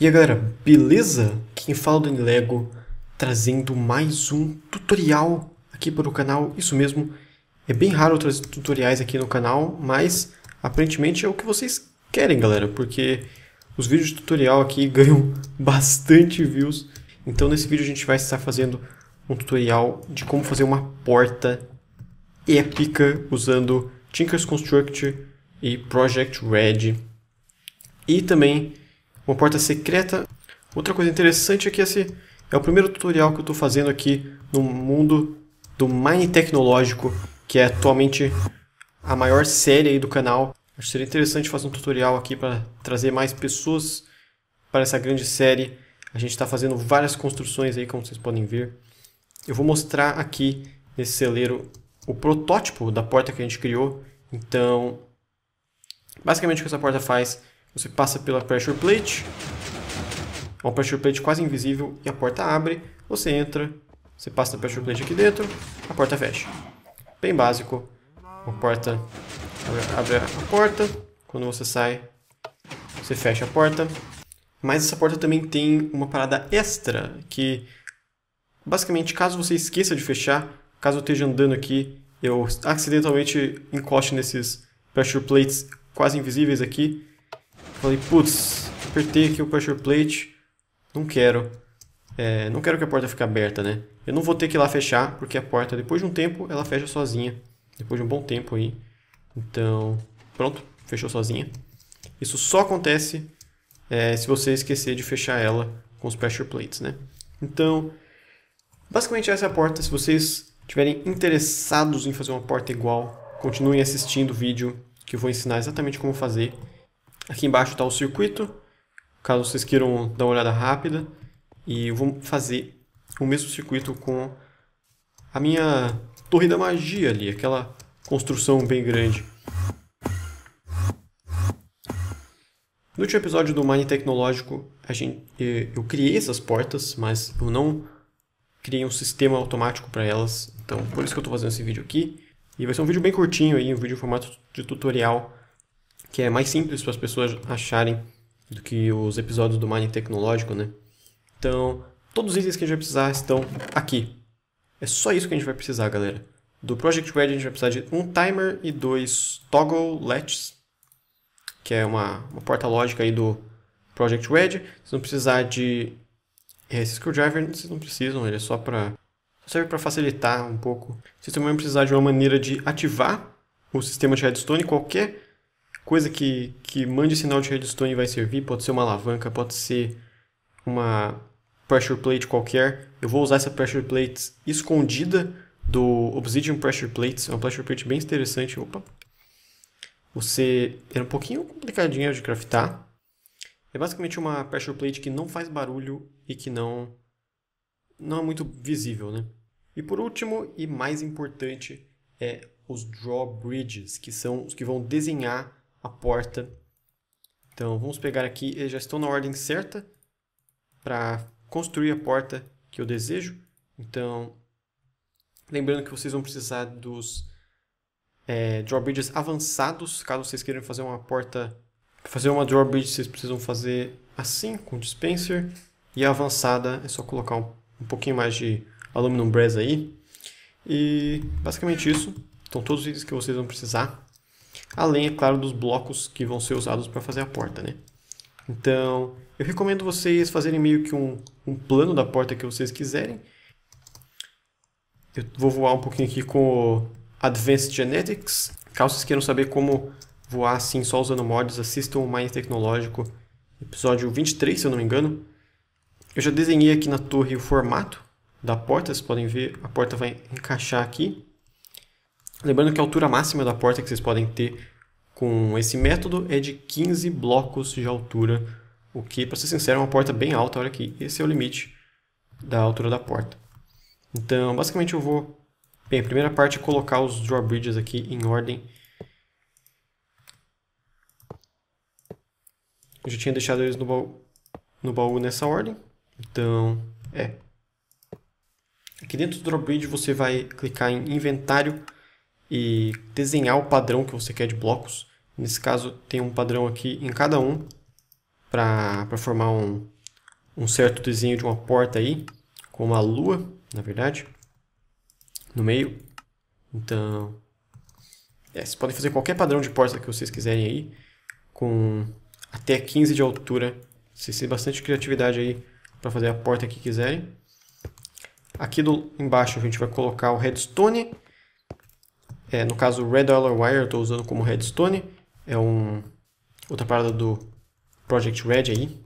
E aí galera, beleza? Quem fala do Lego trazendo mais um tutorial aqui para o canal, isso mesmo. É bem raro trazer tutoriais aqui no canal, mas aparentemente é o que vocês querem galera, porque os vídeos de tutorial aqui ganham bastante views. Então nesse vídeo a gente vai estar fazendo um tutorial de como fazer uma porta épica usando Tinkers Construct e Project Red. E também uma porta secreta. Outra coisa interessante é que esse é o primeiro tutorial que eu estou fazendo aqui no mundo do Mine Tecnológico, que é atualmente a maior série do canal. Acho que seria interessante fazer um tutorial aqui para trazer mais pessoas para essa grande série. A gente está fazendo várias construções aí, como vocês podem ver. Eu vou mostrar aqui nesse celeiro o protótipo da porta que a gente criou. Então, basicamente o que essa porta faz você passa pela pressure plate, é uma pressure plate quase invisível e a porta abre, você entra, você passa pela pressure plate aqui dentro, a porta fecha. Bem básico, A porta abre a porta, quando você sai, você fecha a porta. Mas essa porta também tem uma parada extra, que basicamente caso você esqueça de fechar, caso eu esteja andando aqui, eu acidentalmente encoste nesses pressure plates quase invisíveis aqui, Falei, putz, apertei aqui o pressure plate, não quero. É, não quero que a porta fique aberta, né? Eu não vou ter que ir lá fechar, porque a porta, depois de um tempo, ela fecha sozinha. Depois de um bom tempo aí. Então, pronto, fechou sozinha. Isso só acontece é, se você esquecer de fechar ela com os pressure plates, né? Então, basicamente essa é a porta. Se vocês estiverem interessados em fazer uma porta igual, continuem assistindo o vídeo que eu vou ensinar exatamente como fazer. Aqui embaixo está o circuito, caso vocês queiram dar uma olhada rápida. E vou fazer o mesmo circuito com a minha torre da magia ali, aquela construção bem grande. No último episódio do Mine Tecnológico, a gente, eu criei essas portas, mas eu não criei um sistema automático para elas. Então, por isso que eu estou fazendo esse vídeo aqui. E vai ser um vídeo bem curtinho aí, um vídeo em formato de tutorial que é mais simples para as pessoas acharem do que os episódios do Mining Tecnológico, né? Então, todos os itens que a gente vai precisar estão aqui. É só isso que a gente vai precisar, galera. Do Project Red a gente vai precisar de um timer e dois toggle latches, que é uma, uma porta lógica aí do Project Red. Vocês vão precisar de... É, esse screwdriver vocês não precisam, ele é só para... Serve para facilitar um pouco. Vocês também vão precisar de uma maneira de ativar o sistema de redstone qualquer coisa que, que mande sinal de redstone vai servir, pode ser uma alavanca, pode ser uma pressure plate qualquer. Eu vou usar essa pressure plate escondida do Obsidian Pressure Plates, é uma pressure plate bem interessante. Opa! Você era é um pouquinho complicadinha de craftar. É basicamente uma pressure plate que não faz barulho e que não não é muito visível, né? E por último e mais importante é os draw bridges que são os que vão desenhar a porta. Então vamos pegar aqui, eles já estão na ordem certa para construir a porta que eu desejo. Então, lembrando que vocês vão precisar dos é, drawbridges avançados, caso vocês queiram fazer uma porta, fazer uma drawbridge vocês precisam fazer assim, com dispenser, e a avançada é só colocar um, um pouquinho mais de aluminum brass aí. E basicamente isso, estão todos os itens que vocês vão precisar Além, é claro, dos blocos que vão ser usados para fazer a porta, né? Então, eu recomendo vocês fazerem meio que um, um plano da porta que vocês quiserem. Eu vou voar um pouquinho aqui com o Advanced Genetics. Caso vocês queiram saber como voar assim só usando mods, assistam o Mind Tecnológico, episódio 23, se eu não me engano. Eu já desenhei aqui na torre o formato da porta, vocês podem ver, a porta vai encaixar aqui. Lembrando que a altura máxima da porta que vocês podem ter com esse método é de 15 blocos de altura, o que, para ser sincero, é uma porta bem alta. Olha aqui, esse é o limite da altura da porta. Então, basicamente eu vou... Bem, a primeira parte é colocar os drawbridges aqui em ordem. Eu já tinha deixado eles no baú, no baú nessa ordem, então é. Aqui dentro do drawbridge você vai clicar em inventário e desenhar o padrão que você quer de blocos. Nesse caso, tem um padrão aqui em cada um para formar um, um certo desenho de uma porta aí, com uma lua, na verdade, no meio. Então, é, vocês podem fazer qualquer padrão de porta que vocês quiserem aí, com até 15 de altura. Vocês têm bastante criatividade aí para fazer a porta que quiserem. Aqui do, embaixo a gente vai colocar o redstone é, no caso, Red Dollar Wire eu estou usando como redstone. É um, outra parada do Project Red aí.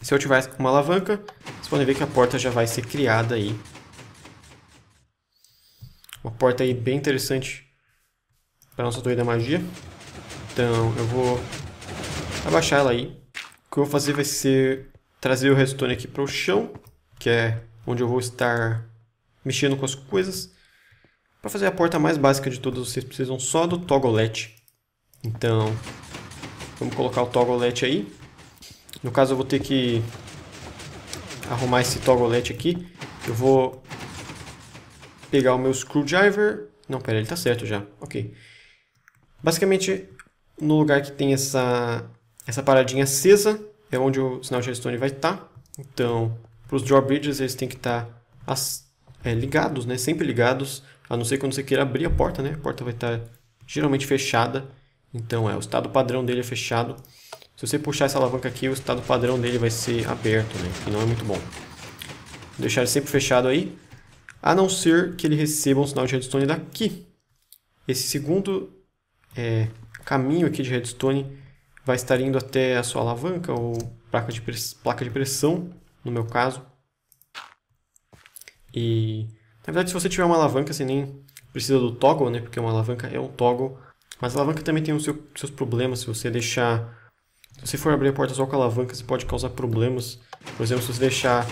Se eu tivesse com uma alavanca, vocês podem ver que a porta já vai ser criada aí. Uma porta aí bem interessante para nossa torre da magia. Então eu vou abaixar ela aí. O que eu vou fazer vai ser trazer o redstone aqui para o chão, que é onde eu vou estar mexendo com as coisas. Para fazer a porta mais básica de todas, vocês precisam só do togolete. Então, vamos colocar o togolete aí. No caso, eu vou ter que arrumar esse togolete aqui. Eu vou pegar o meu screwdriver. Não, pera, ele tá certo já. Ok. Basicamente, no lugar que tem essa, essa paradinha acesa, é onde o sinal de redstone vai estar. Tá. Então, para os drawbridges, eles têm que estar tá é, ligados, né? sempre ligados, a não ser quando você queira abrir a porta, né? A porta vai estar geralmente fechada. Então é, o estado padrão dele é fechado. Se você puxar essa alavanca aqui, o estado padrão dele vai ser aberto, né? Que não é muito bom. Vou deixar ele sempre fechado aí. A não ser que ele receba um sinal de redstone daqui. Esse segundo é, caminho aqui de redstone vai estar indo até a sua alavanca ou placa de, placa de pressão, no meu caso. E na verdade, se você tiver uma alavanca, você nem precisa do toggle, né? Porque uma alavanca é um toggle. Mas a alavanca também tem os seu, seus problemas. Se você deixar... Se você for abrir a porta só com a alavanca, você pode causar problemas. Por exemplo, se você deixar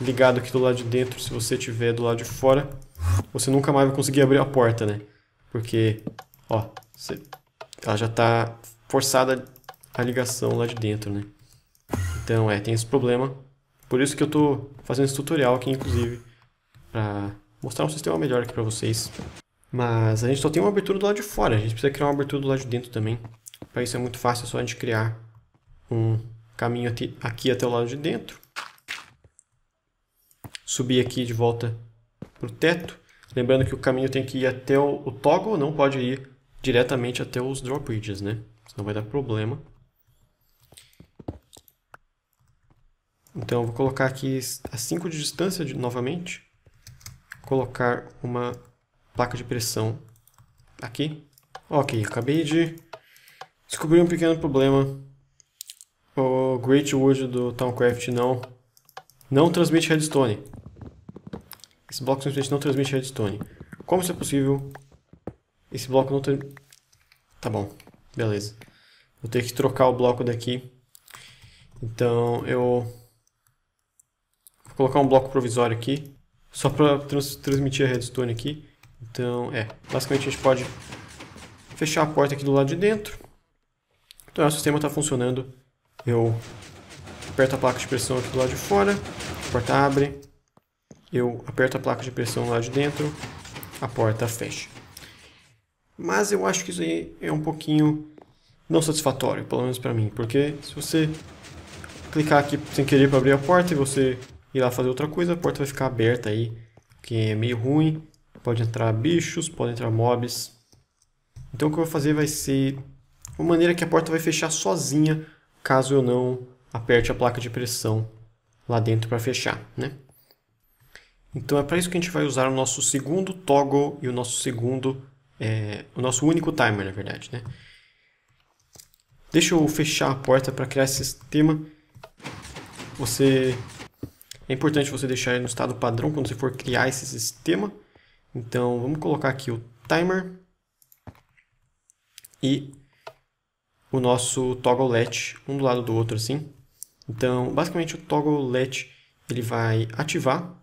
ligado aqui do lado de dentro, se você tiver do lado de fora, você nunca mais vai conseguir abrir a porta, né? Porque, ó, você, ela já está forçada a ligação lá de dentro, né? Então, é, tem esse problema. Por isso que eu estou fazendo esse tutorial aqui, inclusive, mostrar um sistema melhor aqui para vocês. Mas a gente só tem uma abertura do lado de fora, a gente precisa criar uma abertura do lado de dentro também. Para isso é muito fácil, é só a gente criar um caminho aqui até o lado de dentro. Subir aqui de volta para o teto. Lembrando que o caminho tem que ir até o, o toggle, não pode ir diretamente até os drop bridges, né? Senão vai dar problema. Então, eu vou colocar aqui a 5 de distância de, novamente colocar uma placa de pressão aqui. Ok, acabei de descobrir um pequeno problema. O Great Wood do Towncraft não, não transmite redstone. Esse bloco simplesmente não transmite redstone. Como isso é possível? Esse bloco não tem... Tá bom, beleza. Vou ter que trocar o bloco daqui. Então eu... Vou colocar um bloco provisório aqui. Só para trans transmitir a redstone aqui. Então, é, basicamente a gente pode fechar a porta aqui do lado de dentro. Então, o sistema está funcionando. Eu aperto a placa de pressão aqui do lado de fora, a porta abre. Eu aperto a placa de pressão lá de dentro, a porta fecha. Mas eu acho que isso aí é um pouquinho não satisfatório, pelo menos para mim, porque se você clicar aqui sem querer para abrir a porta e você ir lá fazer outra coisa, a porta vai ficar aberta aí, que é meio ruim. Pode entrar bichos, pode entrar mobs. Então o que eu vou fazer vai ser uma maneira que a porta vai fechar sozinha, caso eu não aperte a placa de pressão lá dentro para fechar, né? Então é para isso que a gente vai usar o nosso segundo toggle e o nosso segundo, é, o nosso único timer, na verdade, né? Deixa eu fechar a porta para criar esse sistema. Você é importante você deixar no estado padrão quando você for criar esse sistema. Então, vamos colocar aqui o timer e o nosso toggle let um do lado do outro assim. Então, basicamente o toggle let ele vai ativar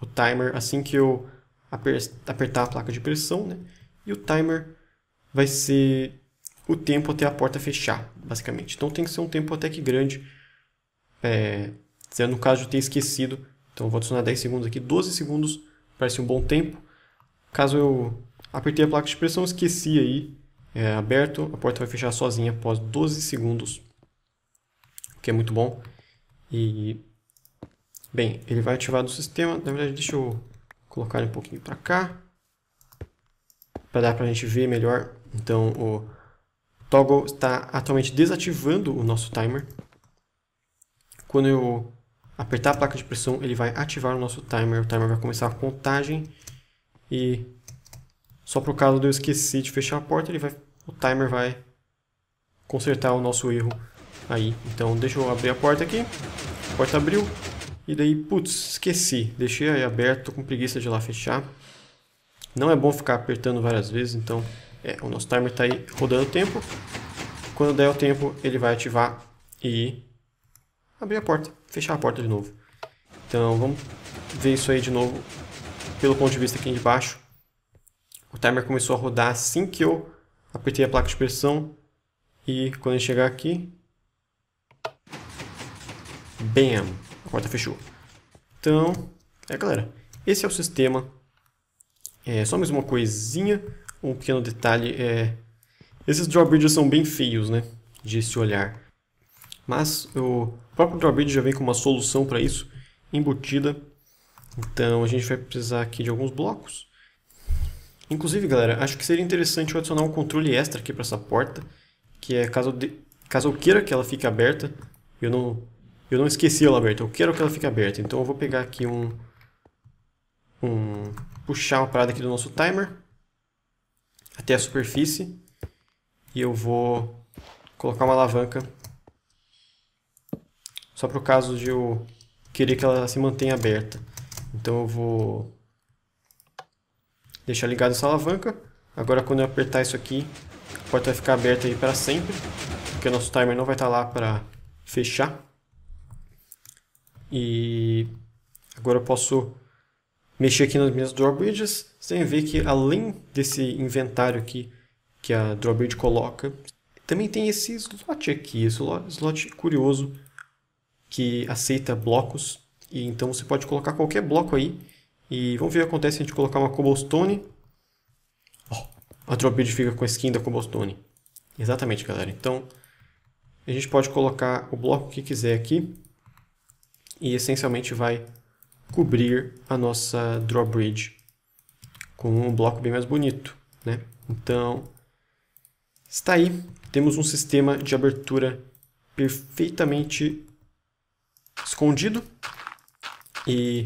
o timer assim que eu apertar a placa de pressão, né? E o timer vai ser o tempo até a porta fechar, basicamente. Então tem que ser um tempo até que grande, é, se no caso eu tenha esquecido, então eu vou adicionar 10 segundos aqui, 12 segundos, parece um bom tempo. Caso eu apertei a placa de pressão, esqueci aí, é aberto, a porta vai fechar sozinha após 12 segundos, o que é muito bom. E, bem, ele vai ativar do sistema, na verdade deixa eu colocar um pouquinho para cá, para dar para a gente ver melhor. Então o toggle está atualmente desativando o nosso timer. Quando eu apertar a placa de pressão, ele vai ativar o nosso timer. O timer vai começar a contagem e só por causa de eu esquecer de fechar a porta, ele vai, o timer vai consertar o nosso erro aí. Então deixa eu abrir a porta aqui. A porta abriu. E daí, putz, esqueci. Deixei aí aberto, com preguiça de lá fechar. Não é bom ficar apertando várias vezes, então é, o nosso timer está aí rodando o tempo. Quando der o tempo, ele vai ativar e abrir a porta, fechar a porta de novo. Então vamos ver isso aí de novo pelo ponto de vista aqui de baixo. O timer começou a rodar assim que eu apertei a placa de pressão e quando ele chegar aqui, bam, a porta fechou. Então, é galera, esse é o sistema. É só mais uma coisinha, um pequeno detalhe é esses drawbridges são bem feios, né, de se olhar. Mas eu o próprio Drawbridge já vem com uma solução para isso embutida. Então a gente vai precisar aqui de alguns blocos. Inclusive, galera, acho que seria interessante eu adicionar um controle extra aqui para essa porta, que é caso, de, caso eu queira que ela fique aberta, eu não, eu não esqueci ela aberta, eu quero que ela fique aberta. Então eu vou pegar aqui um, um puxar uma parada aqui do nosso timer até a superfície e eu vou colocar uma alavanca só para o caso de eu querer que ela se mantenha aberta. Então eu vou deixar ligada essa alavanca. Agora quando eu apertar isso aqui, a porta vai ficar aberta aí para sempre, porque o nosso timer não vai estar tá lá para fechar. E agora eu posso mexer aqui nas minhas drawbridges. Você tem ver que além desse inventário aqui que a drawbridge coloca, também tem esse slot aqui, esse slot curioso que aceita blocos. E então você pode colocar qualquer bloco aí. E vamos ver o que acontece se a gente colocar uma cobblestone. Oh, a Dropbid fica com a skin da cobblestone. Exatamente, galera. Então, a gente pode colocar o bloco que quiser aqui. E essencialmente vai cobrir a nossa drawbridge com um bloco bem mais bonito, né? Então, está aí. Temos um sistema de abertura perfeitamente escondido e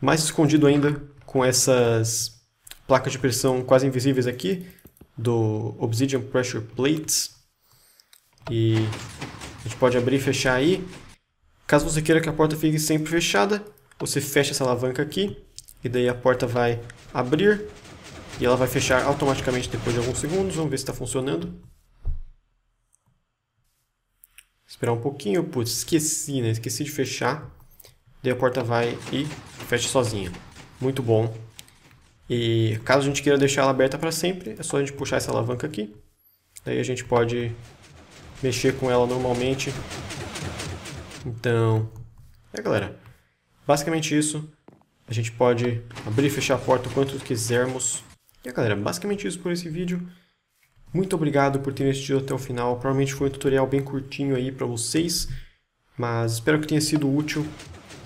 mais escondido ainda com essas placas de pressão quase invisíveis aqui do Obsidian Pressure Plates. E a gente pode abrir e fechar aí. Caso você queira que a porta fique sempre fechada, você fecha essa alavanca aqui e daí a porta vai abrir e ela vai fechar automaticamente depois de alguns segundos. Vamos ver se está funcionando. Esperar um pouquinho, putz, esqueci, né? Esqueci de fechar. Daí a porta vai e fecha sozinha. Muito bom. E caso a gente queira deixar ela aberta para sempre, é só a gente puxar essa alavanca aqui. Daí a gente pode mexer com ela normalmente. Então, é galera. Basicamente isso. A gente pode abrir e fechar a porta o quanto quisermos. E é galera, basicamente isso por esse vídeo. Muito obrigado por terem assistido até o final. Provavelmente foi um tutorial bem curtinho aí para vocês, mas espero que tenha sido útil.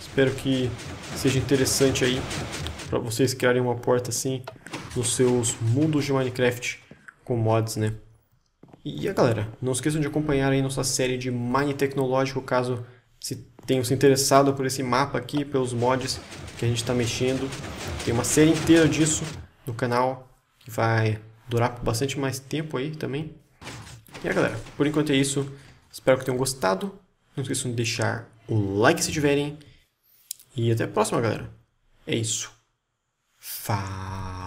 Espero que seja interessante aí para vocês criarem uma porta assim nos seus mundos de Minecraft com mods, né? E a galera, não esqueçam de acompanhar aí nossa série de Mine Tecnológico, caso se tenham se interessado por esse mapa aqui, pelos mods que a gente está mexendo. Tem uma série inteira disso no canal que vai durar bastante mais tempo aí também. E é, galera, por enquanto é isso. Espero que tenham gostado. Não esqueçam de deixar o like se tiverem. E até a próxima, galera. É isso. Fala.